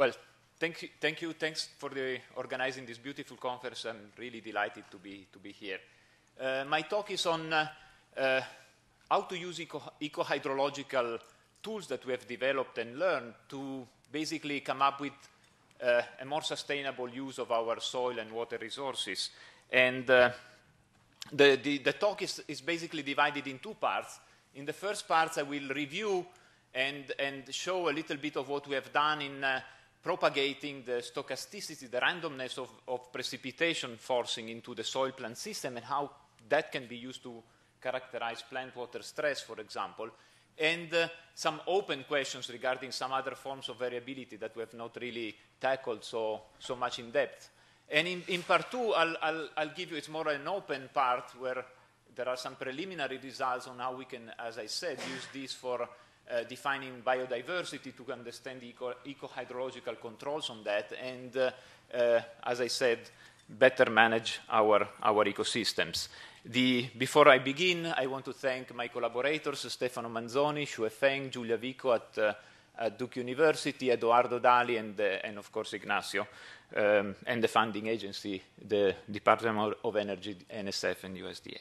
Well, thank you, thank you. Thanks for the organizing this beautiful conference. I'm really delighted to be, to be here. Uh, my talk is on uh, uh, how to use eco-hydrological eco tools that we have developed and learned to basically come up with uh, a more sustainable use of our soil and water resources. And uh, the, the, the, talk is, is basically divided in two parts. In the first part, I will review and, and show a little bit of what we have done in uh, propagating the stochasticity, the randomness of, of precipitation forcing into the soil plant system and how that can be used to characterize plant water stress, for example, and uh, some open questions regarding some other forms of variability that we have not really tackled so, so much in depth. And in, in part two, I'll, I'll, I'll give you, it's more an open part where there are some preliminary results on how we can, as I said, use this for uh, defining biodiversity to understand eco hydrological controls on that, and uh, uh, as I said, better manage our, our ecosystems. The, before I begin, I want to thank my collaborators, Stefano Manzoni, Xue Feng, Giulia Vico at, uh, at Duke University, Eduardo Dali, and, uh, and of course Ignacio, um, and the funding agency, the Department of Energy, NSF, and USDA.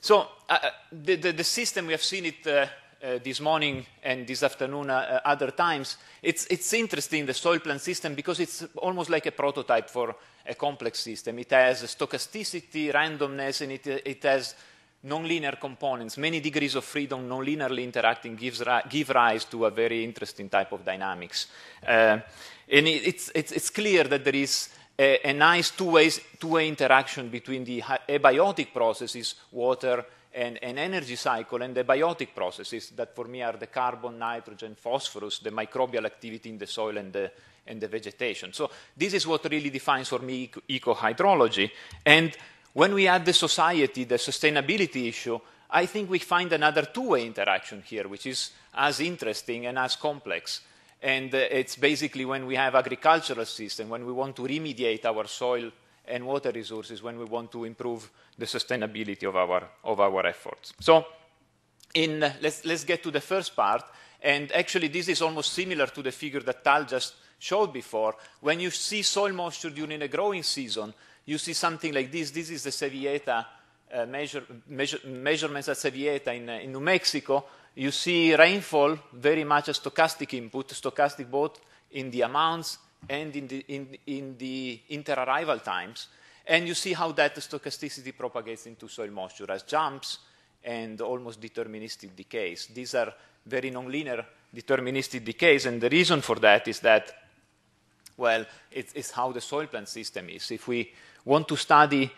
So uh, uh, the, the, the, system, we have seen it uh, uh, this morning and this afternoon uh, uh, other times, it's, it's interesting, the soil plan system, because it's almost like a prototype for a complex system. It has stochasticity, randomness, and it, uh, it has nonlinear components. Many degrees of freedom nonlinearly interacting gives ri give rise to a very interesting type of dynamics. Uh, and it, it's, it's, it's clear that there is a, a nice two-way two interaction between the abiotic processes, water and, and energy cycle, and the biotic processes that for me are the carbon, nitrogen, phosphorus, the microbial activity in the soil and the, and the vegetation. So this is what really defines for me ecohydrology. And when we add the society, the sustainability issue, I think we find another two-way interaction here, which is as interesting and as complex. And uh, it's basically when we have agricultural system, when we want to remediate our soil and water resources, when we want to improve the sustainability of our, of our efforts. So in, let's, let's get to the first part. And actually, this is almost similar to the figure that Tal just showed before. When you see soil moisture during a growing season, you see something like this. This is the Sevieta uh, measure, measure, measurements at Sevieta in, uh, in New Mexico, you see rainfall very much a stochastic input, stochastic both in the amounts and in the, in, in the inter-arrival times. And you see how that stochasticity propagates into soil moisture as jumps and almost deterministic decays. These are very nonlinear deterministic decays, and the reason for that is that, well, it's, it's how the soil plant system is. If we want to study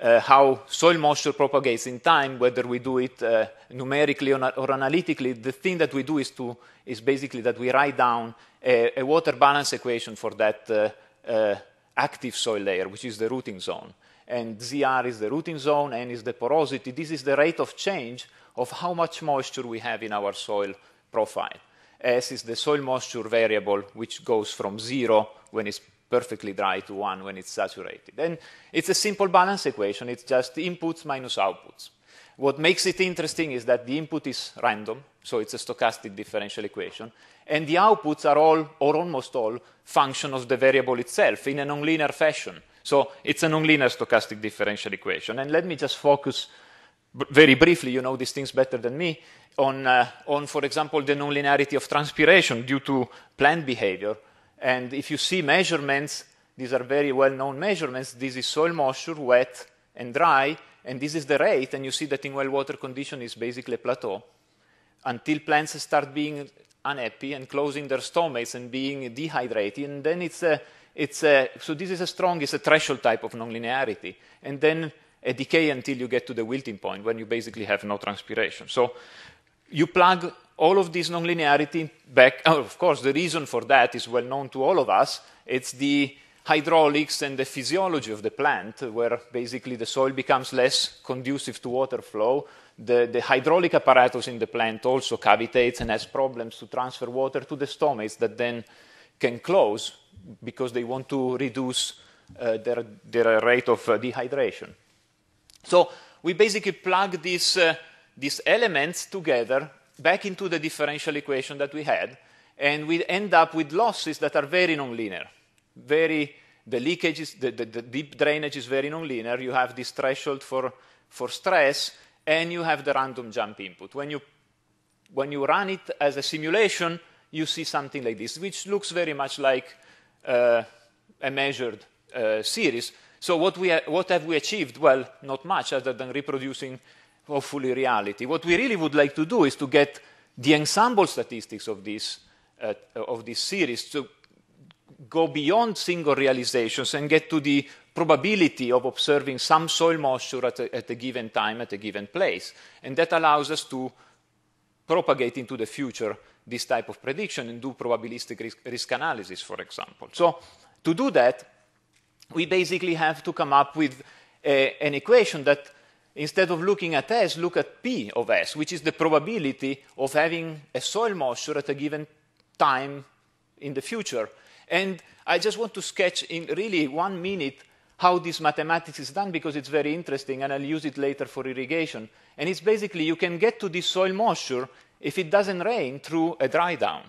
uh, how soil moisture propagates in time, whether we do it uh, numerically or, or, analytically, the thing that we do is, to, is basically that we write down a, a water balance equation for that uh, uh, active soil layer, which is the rooting zone. And ZR is the rooting zone, N is the porosity. This is the rate of change of how much moisture we have in our soil profile. S is the soil moisture variable, which goes from zero when it's perfectly dry to 1 when it's saturated. And it's a simple balance equation, it's just inputs minus outputs. What makes it interesting is that the input is random, so it's a stochastic differential equation, and the outputs are all, or almost all, function of the variable itself in a nonlinear fashion. So it's a nonlinear stochastic differential equation. And let me just focus very briefly, you know these things better than me, on, uh, on for example, the nonlinearity of transpiration due to plant behavior and if you see measurements, these are very well-known measurements. This is soil moisture, wet and dry, and this is the rate, and you see that in well water condition is basically a plateau until plants start being unhappy and closing their stomachs and being dehydrated, and then it's a, it's a, so this is a strong, it's a threshold type of nonlinearity, and then a decay until you get to the wilting point when you basically have no transpiration. So you plug all of this nonlinearity back. Oh, of course, the reason for that is well known to all of us. It's the hydraulics and the physiology of the plant, where basically the soil becomes less conducive to water flow. The, the hydraulic apparatus in the plant also cavitates and has problems to transfer water to the stomates that then can close because they want to reduce uh, their, their rate of uh, dehydration. So we basically plug these, uh, these elements together back into the differential equation that we had, and we end up with losses that are very nonlinear. Very, the leakage is, the, the, the deep drainage is very nonlinear. You have this threshold for, for stress, and you have the random jump input. When you, when you run it as a simulation, you see something like this, which looks very much like uh, a measured uh, series. So what, we ha what have we achieved? Well, not much other than reproducing hopefully reality. What we really would like to do is to get the ensemble statistics of this, uh, of this series to go beyond single realizations and get to the probability of observing some soil moisture at a, at a given time, at a given place. And that allows us to propagate into the future this type of prediction and do probabilistic risk, risk analysis, for example. So to do that, we basically have to come up with a, an equation that instead of looking at S, look at P of S, which is the probability of having a soil moisture at a given time in the future. And I just want to sketch in really one minute how this mathematics is done because it's very interesting and I'll use it later for irrigation. And it's basically you can get to this soil moisture if it doesn't rain through a dry down.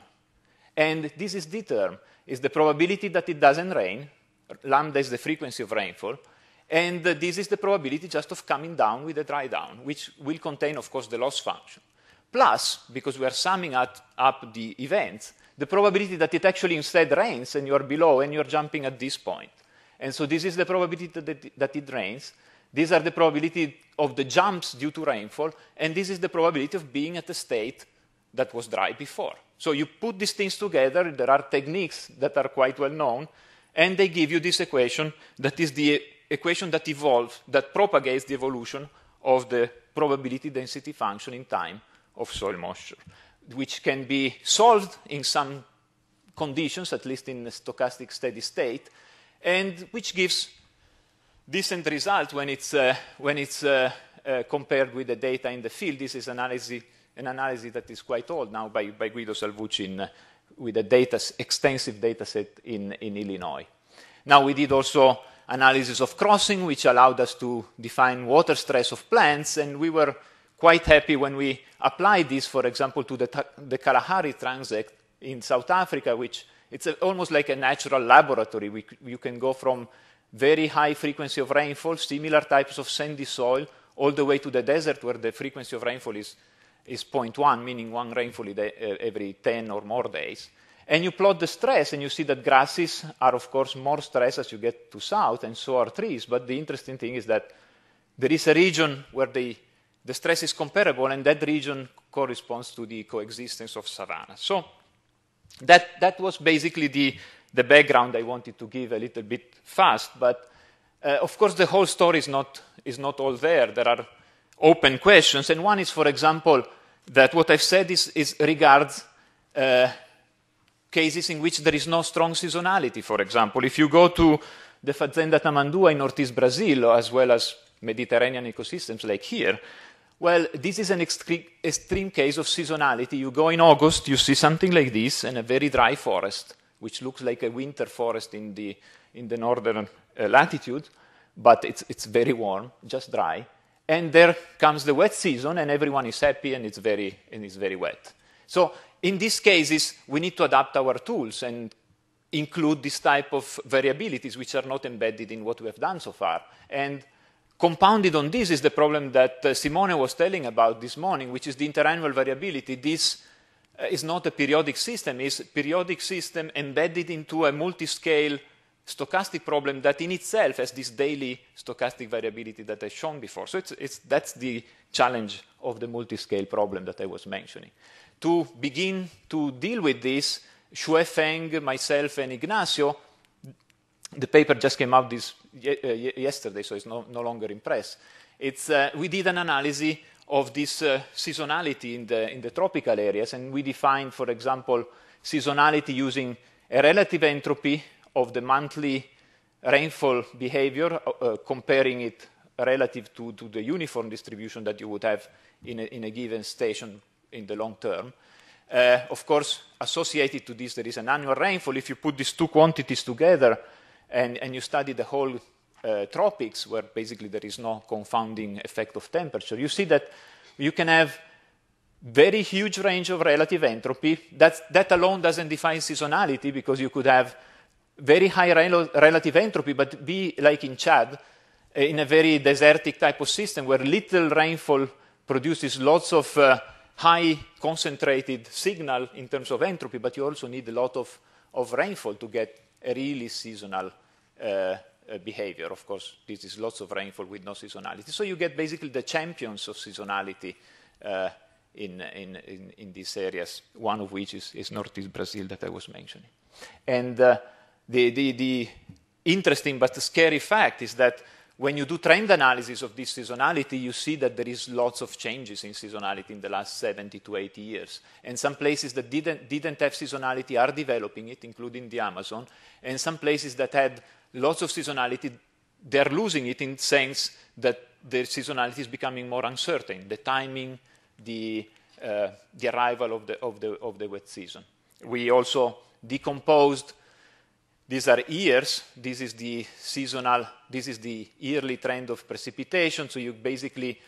And this is the term, is the probability that it doesn't rain, lambda is the frequency of rainfall, and this is the probability just of coming down with a dry down, which will contain, of course, the loss function. Plus, because we are summing at, up the events, the probability that it actually instead rains and you are below and you are jumping at this point. And so this is the probability that it, that it rains. These are the probability of the jumps due to rainfall. And this is the probability of being at a state that was dry before. So you put these things together. There are techniques that are quite well known. And they give you this equation that is the equation that evolves, that propagates the evolution of the probability density function in time of soil moisture, which can be solved in some conditions, at least in a stochastic steady state, and which gives decent result when it's, uh, when it's uh, uh, compared with the data in the field. This is analysis, an analysis that is quite old now by, by Guido Salvucci in, uh, with a data, extensive data set in, in Illinois. Now we did also analysis of crossing, which allowed us to define water stress of plants, and we were quite happy when we applied this, for example, to the, the Kalahari Transect in South Africa, which it's a, almost like a natural laboratory. We, you can go from very high frequency of rainfall, similar types of sandy soil, all the way to the desert where the frequency of rainfall is, is 0.1, meaning one rainfall uh, every 10 or more days. And you plot the stress, and you see that grasses are, of course, more stressed as you get to south, and so are trees. But the interesting thing is that there is a region where the, the stress is comparable, and that region corresponds to the coexistence of savanna. So that, that was basically the, the background I wanted to give a little bit fast. But uh, of course, the whole story is not, is not all there. There are open questions. And one is, for example, that what I've said is, is regards uh, cases in which there is no strong seasonality, for example. If you go to the Fazenda Tamandua in Northeast Brazil, as well as Mediterranean ecosystems like here, well, this is an extreme case of seasonality. You go in August, you see something like this, and a very dry forest, which looks like a winter forest in the, in the northern uh, latitude, but it's, it's very warm, just dry. And there comes the wet season, and everyone is happy, and it's very, and it's very wet. So in these cases, we need to adapt our tools and include this type of variabilities which are not embedded in what we have done so far. And compounded on this is the problem that uh, Simone was telling about this morning, which is the interannual variability. This uh, is not a periodic system, it's a periodic system embedded into a multi-scale stochastic problem that in itself has this daily stochastic variability that I've shown before. So it's, it's, that's the challenge of the multi-scale problem that I was mentioning to begin to deal with this, Xue Feng, myself, and Ignacio, the paper just came out this, uh, yesterday, so it's no, no longer in press. Uh, we did an analysis of this uh, seasonality in the, in the tropical areas, and we defined, for example, seasonality using a relative entropy of the monthly rainfall behavior, uh, uh comparing it relative to, to, the uniform distribution that you would have in a, in a given station in the long term. Uh, of course, associated to this, there is an annual rainfall. If you put these two quantities together and, and you study the whole uh, tropics, where basically there is no confounding effect of temperature, you see that you can have very huge range of relative entropy. That's, that alone doesn't define seasonality because you could have very high rel relative entropy, but be like in Chad, uh, in a very desertic type of system where little rainfall produces lots of uh, high concentrated signal in terms of entropy, but you also need a lot of, of rainfall to get a really seasonal uh, uh, behavior. Of course, this is lots of rainfall with no seasonality. So you get basically the champions of seasonality uh, in, in, in, in, these areas, one of which is, is Northeast Brazil that I was mentioning. And uh, the, the, the interesting but scary fact is that when you do trend analysis of this seasonality, you see that there is lots of changes in seasonality in the last 70 to 80 years. And some places that didn't, didn't have seasonality are developing it, including the Amazon. And some places that had lots of seasonality, they're losing it in the sense that their seasonality is becoming more uncertain, the timing, the, uh, the arrival of the, of, the, of the wet season. We also decomposed these are years. This is the seasonal, this is the yearly trend of precipitation. So you basically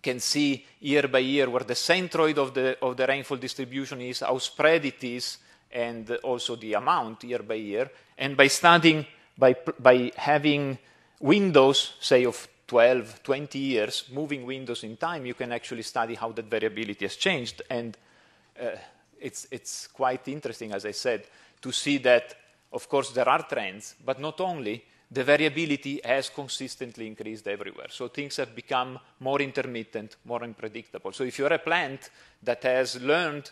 can see year by year where the centroid of the, of the rainfall distribution is, how spread it is, and also the amount year by year. And by studying, by, by having windows, say, of 12, 20 years, moving windows in time, you can actually study how that variability has changed. And uh, it's, it's quite interesting, as I said, to see that of course, there are trends, but not only. The variability has consistently increased everywhere. So things have become more intermittent, more unpredictable. So if you're a plant that has learned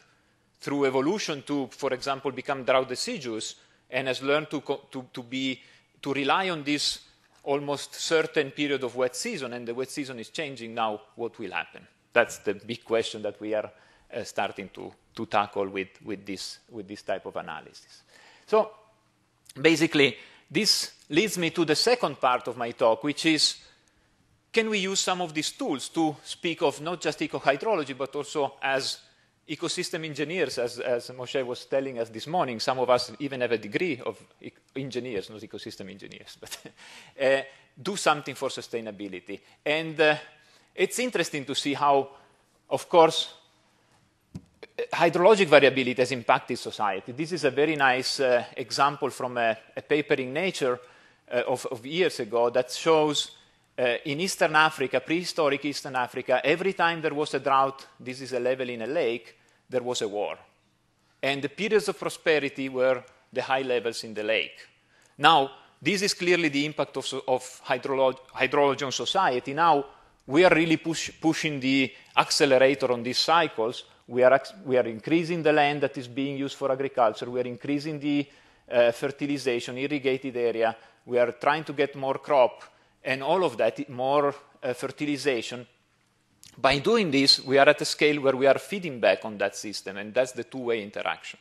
through evolution to, for example, become drought deciduous and has learned to, to, to, be, to rely on this almost certain period of wet season, and the wet season is changing now, what will happen? That's the big question that we are uh, starting to, to tackle with, with, this, with this type of analysis. So basically, this leads me to the second part of my talk, which is can we use some of these tools to speak of not just ecohydrology, but also as ecosystem engineers, as, as Moshe was telling us this morning, some of us even have a degree of engineers, not ecosystem engineers, but uh, do something for sustainability. And uh, it's interesting to see how, of course, hydrologic variability has impacted society. This is a very nice uh, example from a, a, paper in Nature uh, of, of, years ago that shows uh, in Eastern Africa, prehistoric Eastern Africa, every time there was a drought, this is a level in a lake, there was a war. And the periods of prosperity were the high levels in the lake. Now, this is clearly the impact of, of hydrology on society. Now, we are really push, pushing the accelerator on these cycles we are, we are increasing the land that is being used for agriculture. We are increasing the uh, fertilization, irrigated area. We are trying to get more crop and all of that, more uh, fertilization. By doing this, we are at a scale where we are feeding back on that system, and that's the two-way interaction.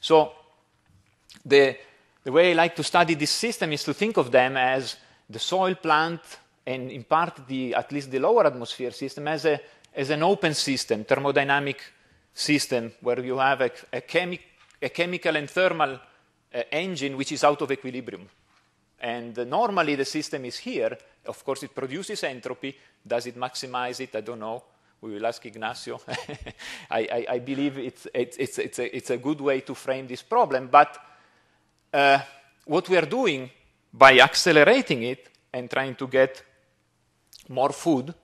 So the, the way I like to study this system is to think of them as the soil plant and in part the, at least the lower atmosphere system as, a, as an open system, thermodynamic system where you have a, a, chemi a chemical and thermal uh, engine which is out of equilibrium. And uh, normally the system is here. Of course, it produces entropy. Does it maximize it? I don't know. We will ask Ignacio. I, I, I, believe it's, it's, it's, it's, a, it's a good way to frame this problem. But uh, what we are doing by accelerating it and trying to get more food,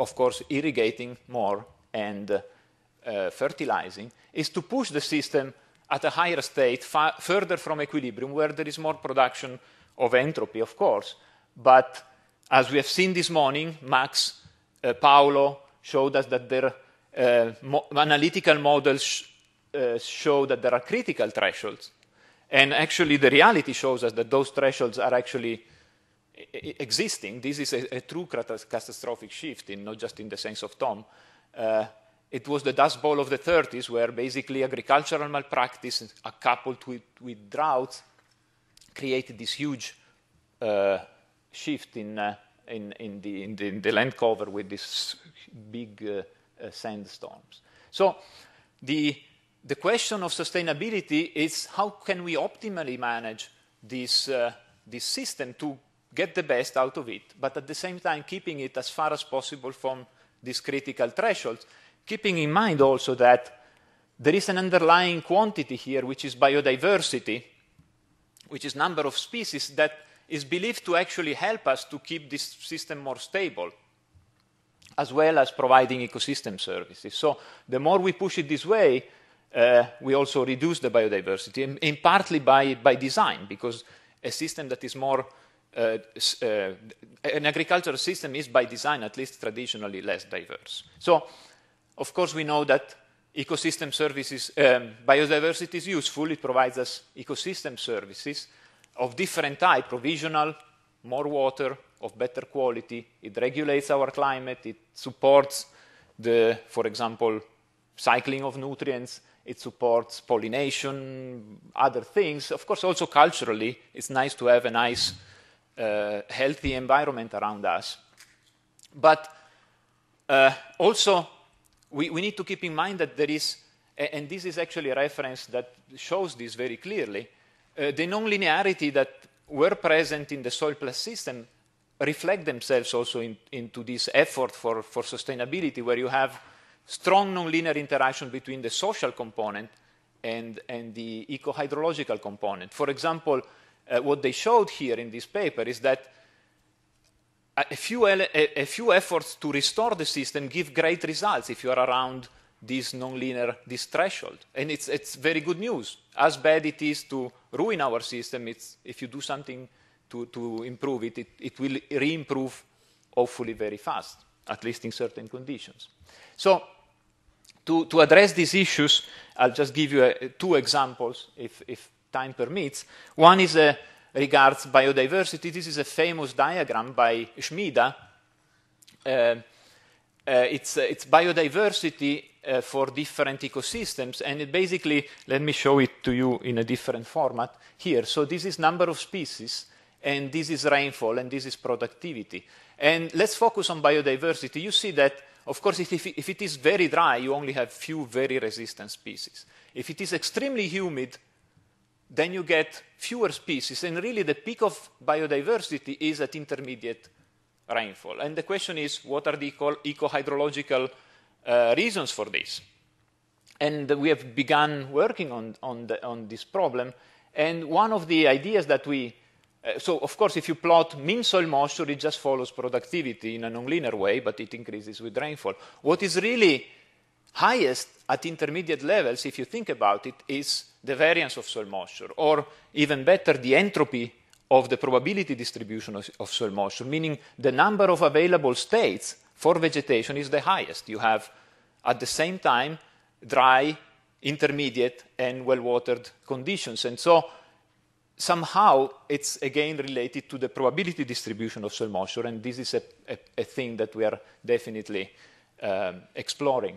of course, irrigating more and uh, uh, fertilizing is to push the system at a higher state, further from equilibrium, where there is more production of entropy, of course. But as we have seen this morning, Max, uh, Paolo showed us that their uh, eh, mo analytical models sh uh, show that there are critical thresholds. And actually, the reality shows us that those thresholds are actually existing. This is a, a true catastrophic shift, in, not just in the sense of Tom, it was the Dust Bowl of the 30s, where basically agricultural malpractice coupled with, with droughts created this huge uh, shift in, uh, in, in, the, in, the, in, the, land cover with these big uh, uh, sandstorms. So the, the question of sustainability is how can we optimally manage this, uh, this system to get the best out of it, but at the same time keeping it as far as possible from these critical thresholds keeping in mind also that there is an underlying quantity here, which is biodiversity, which is number of species that is believed to actually help us to keep this system more stable, as well as providing ecosystem services. So the more we push it this way, uh, we also reduce the biodiversity, in partly by, by design, because a system that is more uh, uh, an agricultural system is by design at least traditionally less diverse. So of course, we know that ecosystem services, um, biodiversity is useful. It provides us ecosystem services of different type, provisional, more water, of better quality. It regulates our climate. It supports the, for example, cycling of nutrients. It supports pollination, other things. Of course, also culturally, it's nice to have a nice, uh, healthy environment around us. But uh, also we, we need to keep in mind that there is, and this is actually a reference that shows this very clearly, uh, the nonlinearity that were present in the soil plus system reflect themselves also in, into this effort for, for sustainability, where you have strong nonlinear interaction between the social component and, and the ecohydrological component. For example, uh, what they showed here in this paper is that a few, a few efforts to restore the system give great results if you are around this nonlinear, this threshold. And it's, it's very good news. As bad it is to ruin our system, it's, if you do something to, to improve it, it, it will re-improve hopefully very fast, at least in certain conditions. So to, to address these issues, I'll just give you a, uh, two examples if, if time permits. One is a regards biodiversity. This is a famous diagram by Schmida. Uh, uh it's, uh, it's biodiversity uh, for different ecosystems, and it basically, let me show it to you in a different format here. So this is number of species, and this is rainfall, and this is productivity. And let's focus on biodiversity. You see that of course, if, if, it is very dry, you only have few very resistant species. If it is extremely humid, then you get fewer species. And really, the peak of biodiversity is at intermediate rainfall. And the question is, what are the eco-hydrological uh, reasons for this? And we have begun working on, on, the, on, this problem. And one of the ideas that we uh, so, of course, if you plot mean soil moisture, it just follows productivity in a nonlinear way, but it increases with rainfall. What is really highest at intermediate levels, if you think about it, is the variance of soil moisture, or even better, the entropy of the probability distribution of, of soil moisture, meaning the number of available states for vegetation is the highest. You have, at the same time, dry, intermediate, and well-watered conditions. And so somehow it's again related to the probability distribution of soil moisture, and this is a, a, a thing that we are definitely um, exploring.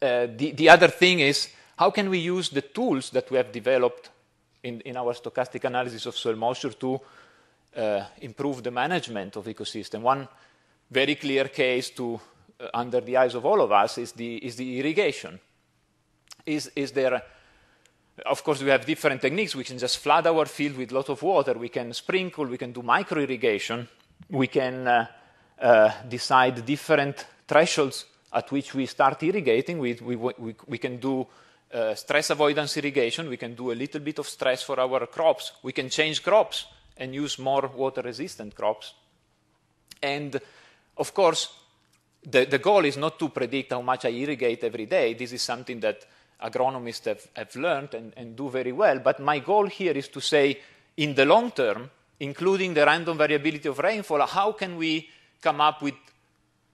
Uh, the, the, other thing is how can we use the tools that we have developed in, in our stochastic analysis of soil moisture to uh, improve the management of ecosystem? One very clear case to uh, under the eyes of all of us is the, is the irrigation. Is, is there, of course, we have different techniques. We can just flood our field with a lot of water. We can sprinkle. We can do micro irrigation. We can uh, uh, decide different thresholds at which we start irrigating. We, we, we, we can do uh, stress avoidance irrigation, we can do a little bit of stress for our crops. We can change crops and use more water resistant crops. And of course, the, the goal is not to predict how much I irrigate every day. This is something that agronomists have, have learned and, and do very well. But my goal here is to say, in the long term, including the random variability of rainfall, how can we come up with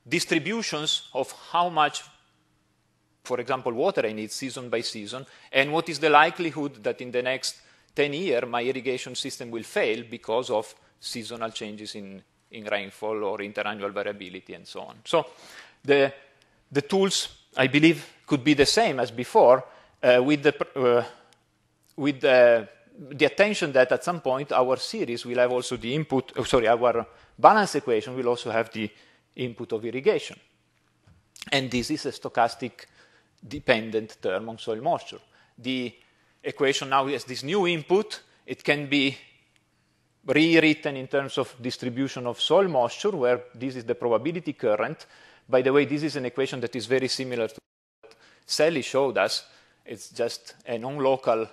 distributions of how much for example, water I need season by season, and what is the likelihood that in the next 10 years my irrigation system will fail because of seasonal changes in, in rainfall or interannual variability and so on. So the, the tools, I believe, could be the same as before uh, with, the, uh, with the, the attention that at some point our series will have also the input, oh, sorry, our balance equation will also have the input of irrigation. And this is a stochastic dependent term on soil moisture. The equation now has this new input. It can be rewritten in terms of distribution of soil moisture, where this is the probability current. By the way, this is an equation that is very similar to what Sally showed us. It's just a non-local, uh,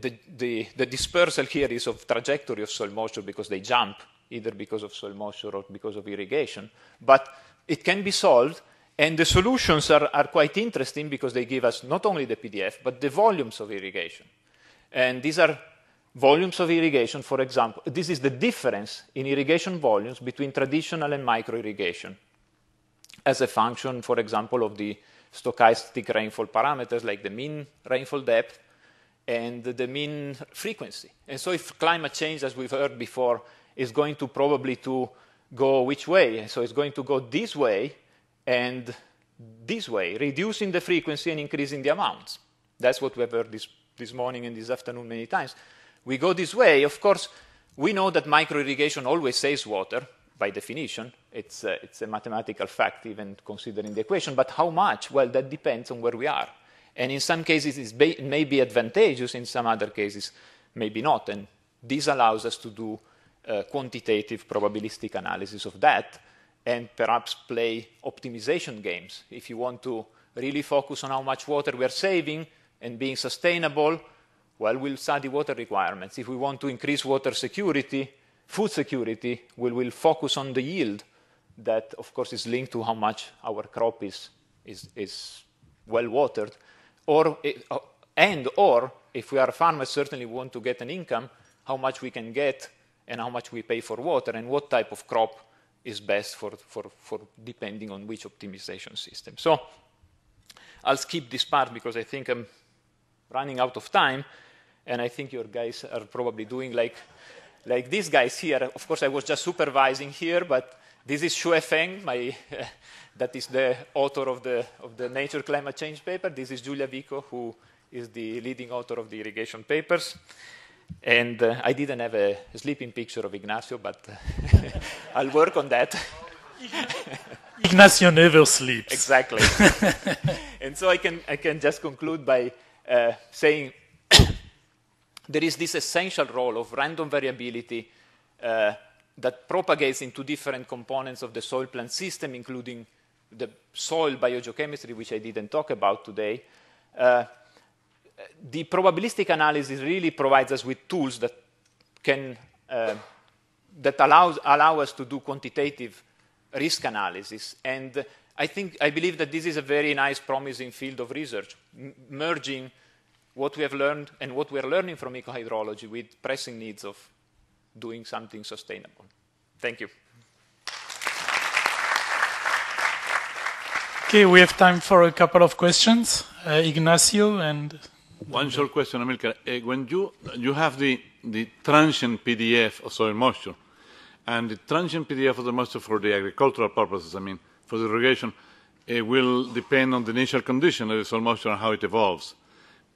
the, the, the dispersal here is of trajectory of soil moisture because they jump, either because of soil moisture or because of irrigation. But it can be solved and the solutions are, are quite interesting because they give us not only the PDF, but the volumes of irrigation. And these are volumes of irrigation, for example. This is the difference in irrigation volumes between traditional and micro-irrigation as a function, for example, of the stochastic rainfall parameters like the mean rainfall depth and the mean frequency. And so if climate change, as we've heard before, is going to probably to go which way, so it's going to go this way, and this way, reducing the frequency and increasing the amounts. That's what we've heard this, this morning and this afternoon many times. We go this way. Of course, we know that micro irrigation always saves water, by definition. It's a, it's a mathematical fact, even considering the equation. But how much? Well, that depends on where we are. And in some cases, it may be advantageous, in some other cases, maybe not. And this allows us to do uh, quantitative probabilistic analysis of that and perhaps play optimization games. If you want to really focus on how much water we are saving and being sustainable, well, we'll study water requirements. If we want to increase water security, food security, we will focus on the yield that, of course, is linked to how much our crop is, is, is well watered. Or, eh, oh, and or, if we are farmers, certainly want to get an income, how much we can get and how much we pay for water and what type of crop is best for, for, for depending on which optimization system. So I'll skip this part because I think I'm running out of time, and I think your guys are probably doing like, like these guys here. Of course, I was just supervising here, but this is Xue Feng, my, uh, that is the author of the, of the Nature Climate Change paper. This is Julia Vico, who is the leading author of the irrigation papers. And uh, I didn't have a sleeping picture of Ignacio, but uh, I'll work on that. Ignacio never sleeps. Exactly. and so I can, I can just conclude by uh, saying there is this essential role of random variability uh, that propagates into different components of the soil plant system, including the soil biogeochemistry, which I didn't talk about today. Uh, the probabilistic analysis really provides us with tools that can uh, that allows allow us to do quantitative risk analysis and I think I believe that this is a very nice promising field of research merging what we have learned and what we are learning from ecohydrology with pressing needs of doing something sustainable. Thank you. Okay, we have time for a couple of questions. Uh, Ignacio and one short question, Amilcar. Uh, when you, you have the, the transient PDF of soil moisture, and the transient PDF of the moisture for the agricultural purposes, I mean, for the irrigation, it will depend on the initial condition of the soil moisture and how it evolves.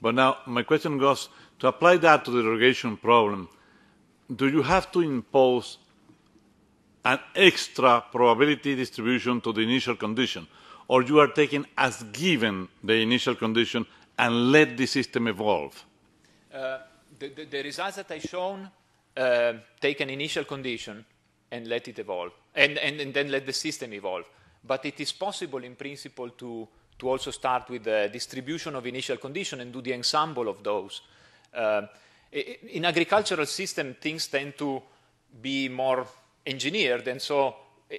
But now my question goes, to apply that to the irrigation problem, do you have to impose an extra probability distribution to the initial condition, or you are taking as given the initial condition and let the system evolve? Uh, the, the, the, results that I shown uh, take an initial condition and let it evolve, and, and, and, then let the system evolve. But it is possible, in principle, to, to also start with the distribution of initial condition and do the ensemble of those. Uh, in agricultural system, things tend to be more engineered, and so uh,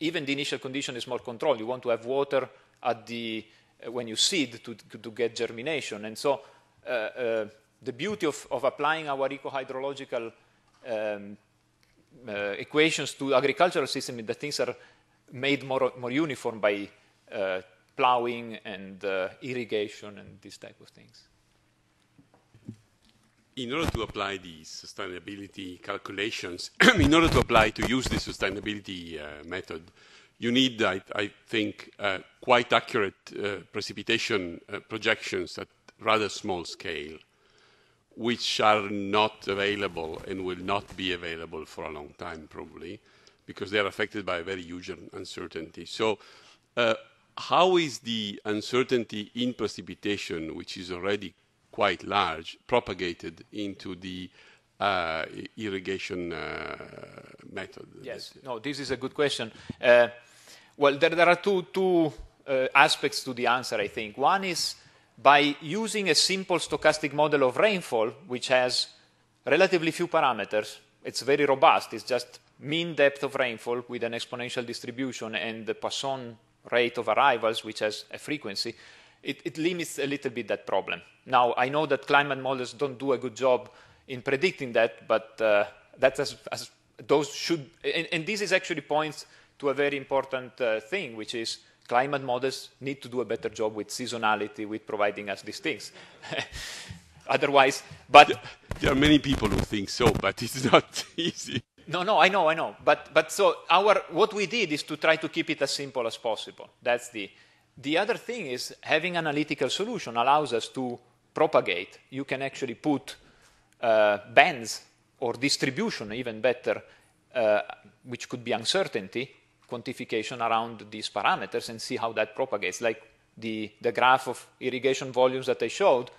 even the initial condition is more controlled. You want to have water at the when you seed to, to get germination. And so uh, uh, the beauty of, of applying our ecohydrological um, uh, equations to agricultural system is that things are made more, more uniform by uh, plowing and uh, irrigation and these type of things. In order to apply these sustainability calculations, in order to apply to use the sustainability uh, method, you need, I, I think, uh, quite accurate uh, precipitation uh, projections at rather small scale, which are not available and will not be available for a long time, probably, because they are affected by a very huge uncertainty. So, uh, how is the uncertainty in precipitation, which is already quite large, propagated into the uh, irrigation uh, method? Yes, no, this is a good question. Uh, well, there, there are two, two uh, aspects to the answer, I think. One is by using a simple stochastic model of rainfall, which has relatively few parameters, it's very robust, it's just mean depth of rainfall with an exponential distribution and the Poisson rate of arrivals, which has a frequency, it, it limits a little bit that problem. Now, I know that climate models don't do a good job in predicting that, but uh, that's as, as those should, and, and this is actually points to a very important uh, thing, which is climate models need to do a better job with seasonality, with providing us these things. Otherwise, but there are many people who think so, but it's not easy. No, no, I know, I know. But but so our what we did is to try to keep it as simple as possible. That's the the other thing is having analytical solution allows us to propagate. You can actually put uh, bands or distribution, even better, uh, which could be uncertainty quantification around these parameters and see how that propagates. Like the, the graph of irrigation volumes that I showed,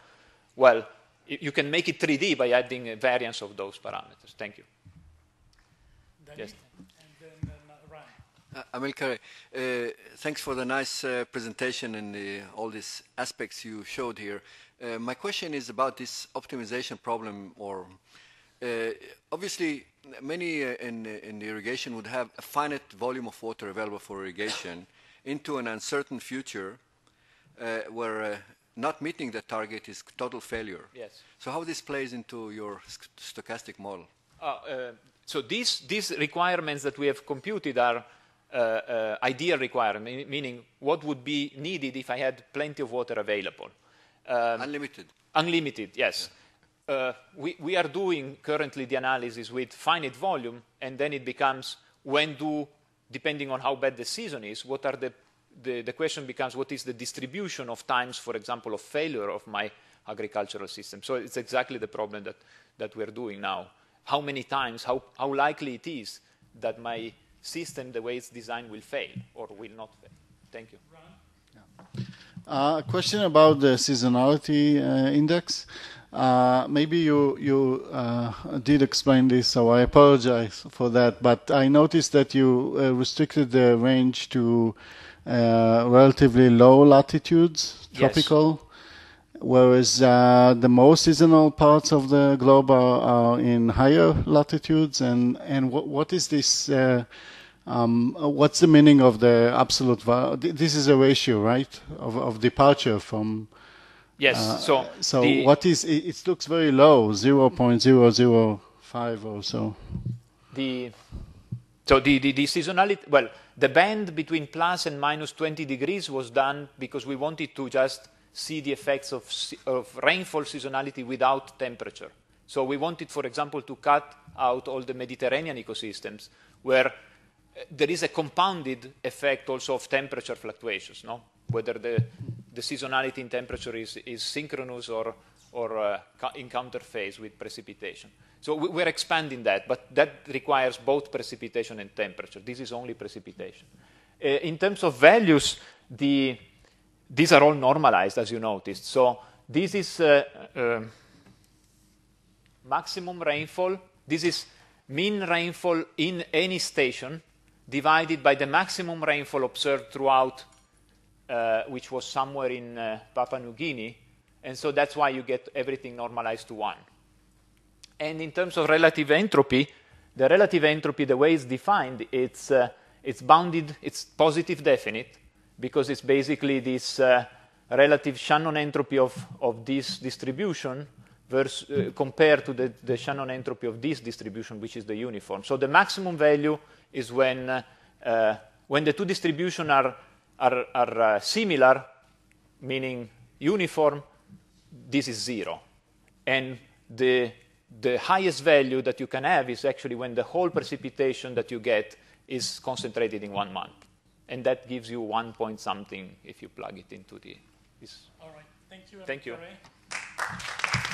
well, you can make it 3D by adding variance of those parameters. Thank you. Danny, yes. Then, uh, uh, Amilcar, uh, thanks for the nice uh, presentation and the, uh, all these aspects you showed here. Uh, my question is about this optimization problem or uh, obviously, many uh, in, uh, in irrigation would have a finite volume of water available for irrigation into an uncertain future where not meeting the target is total failure. Yes. So how this plays into your stochastic model? Ah, so these, these requirements that we have computed are uh, uh, ideal requirements. meaning what would be needed if I had plenty of water available. Um, unlimited. Unlimited, yes. Yeah. Uh, we, we, are doing currently the analysis with finite volume, and then it becomes when do, depending on how bad the season is, what are the, the, the question becomes what is the distribution of times, for example, of failure of my agricultural system. So it's exactly the problem that, that we're doing now. How many times, how, how likely it is that my system, the way it's designed, will fail or will not fail. Thank you. Uh, a question about the seasonality uh, index. Uh, maybe you you uh, did explain this, so I apologize for that. But I noticed that you uh, restricted the range to uh, relatively low latitudes, tropical, yes. whereas uh, the more seasonal parts of the globe are, are in higher latitudes. And and what what is this? Um, what's the meaning of the absolute? This is a ratio, right, of, of departure from Yes. Uh, so so what is it, it looks very low, 0.005 or so. The so the, the, the, seasonality, well, the band between plus and minus 20 degrees was done because we wanted to just see the effects of, of rainfall seasonality without temperature. So we wanted, for example, to cut out all the Mediterranean ecosystems where eh, there is a compounded effect also of temperature fluctuations, no? whether the, the seasonality in temperature is, is synchronous or, or uh, in counterphase with precipitation. So we, are expanding that, but that requires both precipitation and temperature. This is only precipitation. Uh, in terms of values, the, these are all normalized, as you noticed. So this is uh, um, maximum rainfall. This is mean rainfall in any station divided by the maximum rainfall observed throughout uh, which was somewhere in uh, Papua New Guinea. And so that's why you get everything normalized to one. And in terms of relative entropy, the relative entropy, the way it's defined, it's, uh, it's bounded, it's positive definite, because it's basically this uh, relative Shannon entropy of, of this distribution versus, uh, compared to the, the, Shannon entropy of this distribution, which is the uniform. So the maximum value is when, uh, uh when the two distributions are are, are uh, similar, meaning uniform, this is zero. And the, the highest value that you can have is actually when the whole precipitation that you get is concentrated in one month. And that gives you one point something if you plug it into the. This. All right. Thank you. Thank you.